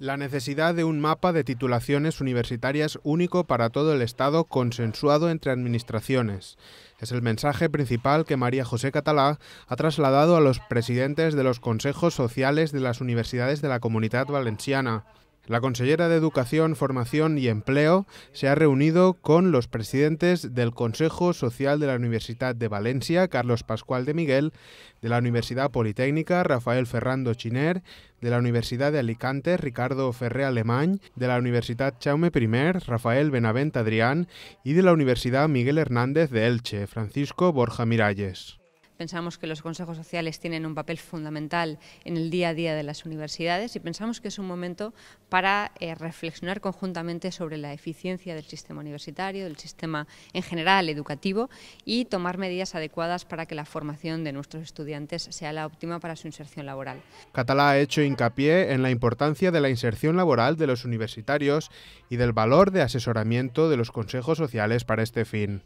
La necesidad de un mapa de titulaciones universitarias único para todo el Estado consensuado entre administraciones. Es el mensaje principal que María José Catalá ha trasladado a los presidentes de los consejos sociales de las universidades de la Comunidad Valenciana. La consellera de Educación, Formación y Empleo se ha reunido con los presidentes del Consejo Social de la Universidad de Valencia, Carlos Pascual de Miguel, de la Universidad Politécnica, Rafael Ferrando Chiner, de la Universidad de Alicante, Ricardo Ferre Alemán, de la Universidad Chaume I, Rafael Benavent Adrián y de la Universidad Miguel Hernández de Elche, Francisco Borja Miralles. Pensamos que los consejos sociales tienen un papel fundamental en el día a día de las universidades y pensamos que es un momento para eh, reflexionar conjuntamente sobre la eficiencia del sistema universitario, del sistema en general educativo y tomar medidas adecuadas para que la formación de nuestros estudiantes sea la óptima para su inserción laboral. Catalá ha hecho hincapié en la importancia de la inserción laboral de los universitarios y del valor de asesoramiento de los consejos sociales para este fin.